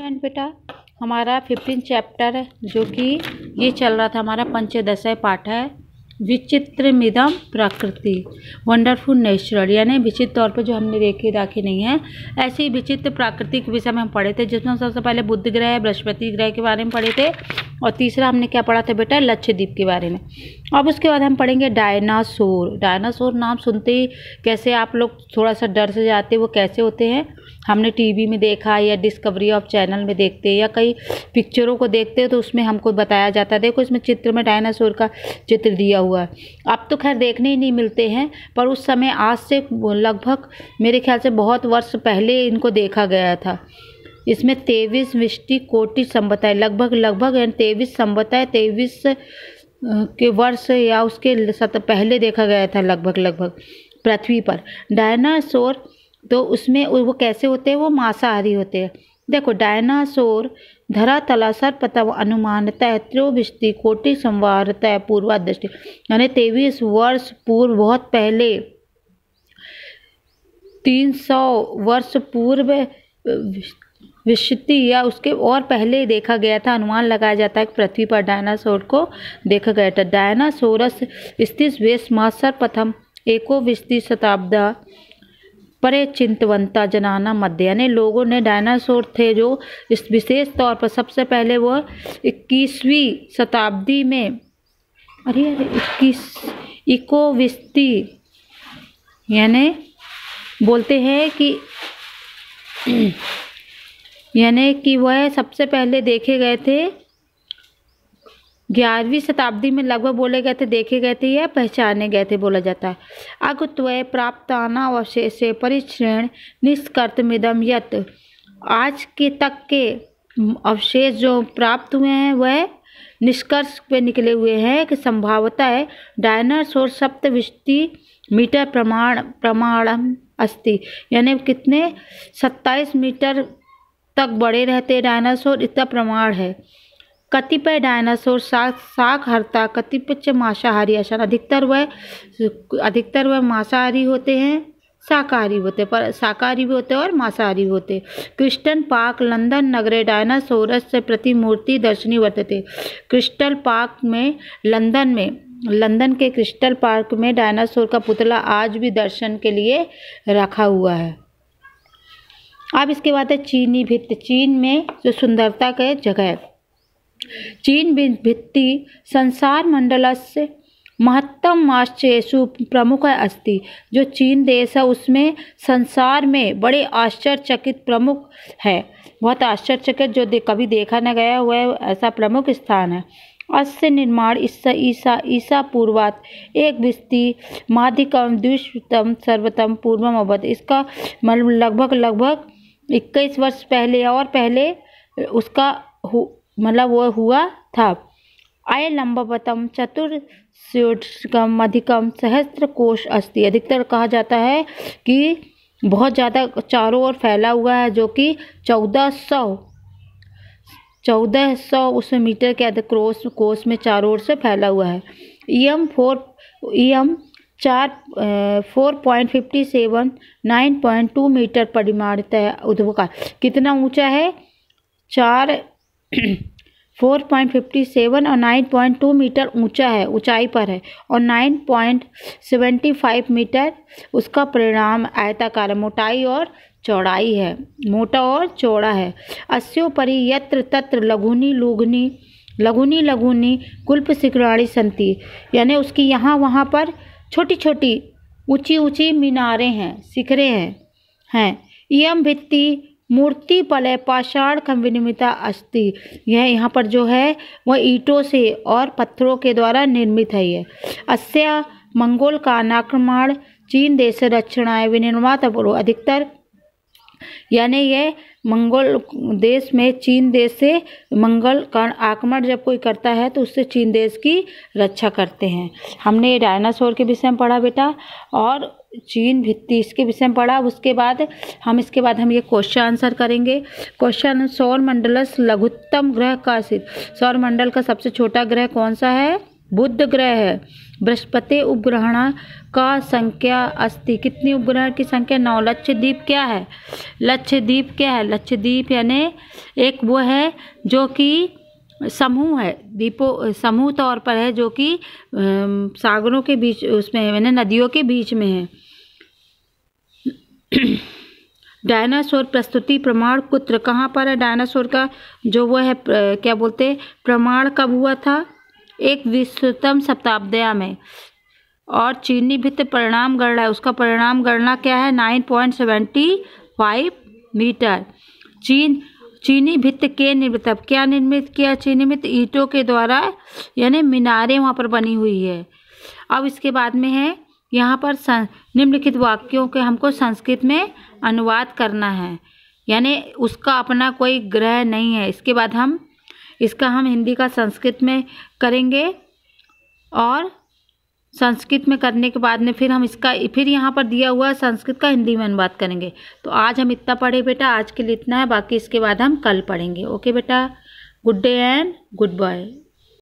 friend बेटा हमारा fifteen chapter जो कि ये चल रहा था हमारा पंचदशय पाठ है विचित्र मिदम प्रकृति वंडरफुल नेचुरल यानी विचित्र तौर पर जो हमने देखे राखी नहीं है ऐसे ही विचित्र प्राकृतिक के विषय में हम पढ़े थे जिसमें सबसे पहले बुद्ध ग्रह बृहस्पति ग्रह के बारे में पढ़े थे और तीसरा हमने क्या पढ़ा था बेटा लक्षद्वीप के बारे में अब उसके बाद हम पढ़ेंगे डायनासोर डायनासोर नाम सुनते ही कैसे आप लोग थोड़ा सा डर से जाते वो कैसे होते हैं हमने टीवी में देखा या डिस्कवरी ऑफ चैनल में देखते हैं या कई पिक्चरों को देखते हैं तो उसमें हमको बताया जाता है देखो इसमें चित्र में डायनासोर का चित्र दिया हुआ है अब तो खैर देखने ही नहीं मिलते हैं पर उस समय आज से लगभग मेरे ख्याल से बहुत वर्ष पहले इनको देखा गया था इसमें तेईस विष्टि कोटि संबताएँ लगभग लगभग तेईस संबताएँ तेईस के वर्ष या उसके सत पहले देखा गया था लगभग लगभग पृथ्वी पर डायनासोर तो उसमें वो कैसे होते हैं वो मांसाहारी होते हैं देखो डायनासोर धरातला अनुमानता अनुमानतः त्रोविष्टि कोटि संवारतः पूर्वादृष्टि यानी तेईस वर्ष पूर्व बहुत पहले तीन सौ वर्ष पूर्व विश्वति या उसके और पहले देखा गया था अनुमान लगाया जाता है कि पृथ्वी पर डायनासोर को देखा गया था डायनासोरस स्थित वेश मासर प्रथम एकोविशती शताब्द परे चिंतवंता जनाना मध्य यानी लोगों ने डायनासोर थे जो इस विशेष तौर पर सबसे पहले वह इक्कीसवीं शताब्दी में अरे अरे इक्कीस इकोविस्ती यानी बोलते हैं कि यानी कि वह सबसे पहले देखे गए थे ग्यारहवीं शताब्दी में लगभग बोले गए थे देखे गए थे या पहचाने गए थे बोला जाता है अगत्वय प्राप्ताना अवशेष परिश्रण निष्कर्त मिदम यत आज के तक के अवशेष जो प्राप्त हुए हैं वह निष्कर्ष पे निकले हुए हैं कि संभावता है डायनासोर सप्तविष्टि मीटर प्रमाण प्रमाणम अस्थि यानी कितने सत्ताईस मीटर तक बड़े रहते डायनासोर इसका प्रमाण है कतिपय डायनासोर शाक शाकहर्ता कतिपय मांसाहारी ऐसा अधिकतर वह अधिकतर वह मांसाहारी होते हैं शाकाहारी होते पर शाकाहारी भी होते और मांसाहारी होते क्रिस्टन पार्क लंदन नगरे डायनासोरस से प्रतिमूर्ति दर्शनी वर्तते क्रिस्टल पार्क में लंदन में लंदन के क्रिस्टल पार्क में डायनासोर का पुतला आज भी दर्शन के लिए रखा हुआ है अब इसके बाद है चीनी भित्ति चीन में जो सुंदरता के जगह है चीन भित्ति संसार मंडल से महत्तम आश्चर्यु प्रमुख अस्थि जो चीन देश है उसमें संसार में बड़े आश्चर्यचकित प्रमुख है बहुत आश्चर्यचकित जो दे, कभी देखा न गया हुआ है ऐसा प्रमुख स्थान है अस्य निर्माण ईसा ईसा ईसा पूर्वात एक विस्ति माध्यम द्विशतम सर्वतम पूर्वम अवध इसका मतलब लगभग लगभग इक्कीस वर्ष पहले और पहले उसका मतलब वो हुआ था आय चतुर चतुर्श्योटकम अधिकम सहस्त्र कोश अस्थि अधिकतर कहा जाता है कि बहुत ज़्यादा चारों ओर फैला हुआ है जो कि चौदह सौ चौदह सौ उस मीटर के अधिक कोस में चारों ओर से फैला हुआ है E M four E M चार four point fifty seven nine point two metre पर इमारत है उद्वका कितना ऊंचा है चार फोर पॉइंट फिफ्टी सेवन और नाइन पॉइंट टू मीटर ऊंचा है ऊंचाई पर है और nine point seventy five metre उसका परिणाम आयताकार मोटाई और चौड़ाई है मोटा और चौड़ा है अस्योपरि यत्र तत्र लघुनी लुघनी लघुनी लघुनी कुल्प सिकराणी संति यानी उसकी यहाँ वहाँ पर छोटी छोटी ऊंची ऊंची मीनारें हैं शिखरे हैं हैं यम भित्ति मूर्ति पलय पाषाण खम विनिमिता अस्थि यह यहाँ पर जो है वह ईंटों से और पत्थरों के द्वारा निर्मित है यह अस्या मंगोल का अनाक्रमण चीन देश विनिर्माता विनिर्मात अधिकतर यानी ये मंगोल देश में चीन देश से मंगल का आक्रमण जब कोई करता है तो उससे चीन देश की रक्षा करते हैं हमने डायनासोर के विषय में पढ़ा बेटा और चीन भित्ति इसके विषय में पढ़ा उसके बाद हम इसके बाद हम ये क्वेश्चन आंसर करेंगे क्वेश्चन सौर मंडल लघुत्तम ग्रह का सौर मंडल का सबसे छोटा ग्रह कौन सा है बुध ग्रह है बृहस्पति उपग्रहण का संख्या अस्थि कितनी उपग्रहण की संख्या नौ लक्षद्वीप क्या है लक्षद्वीप क्या है लक्षद्वीप यानी एक वो है जो कि समूह है दीपो समूह तौर पर है जो कि सागरों के बीच उसमें यानी नदियों के बीच में है डायनासोर प्रस्तुति प्रमाण कुत्र कहाँ पर है डायनासोर का जो वो है क्या बोलते प्रमाण कब हुआ था एक विश्वतम शताब्दिया में और चीनी भित्त परिणाम गणना उसका परिणाम गणना क्या है nine point seventy five metre चीन चीनी भित्त के निर्मित अब क्या निर्मित किया चीनी भित्त ईटों के द्वारा यानी मीनारें वहाँ पर बनी हुई है अब इसके बाद में है यहाँ पर निम्नलिखित वाक्यों के हमको संस्कृत में अनुवाद करना है यानी उसका अपना कोई ग्रह नहीं है इसके बाद हम इसका हम हिंदी का संस्कृत में करेंगे और संस्कृत में करने के बाद में फिर हम इसका फिर यहाँ पर दिया हुआ संस्कृत का हिंदी में अनुवाद करेंगे तो आज हम इतना पढ़े बेटा आज के लिए इतना है बाकी इसके बाद हम कल पढ़ेंगे ओके बेटा good day and good bye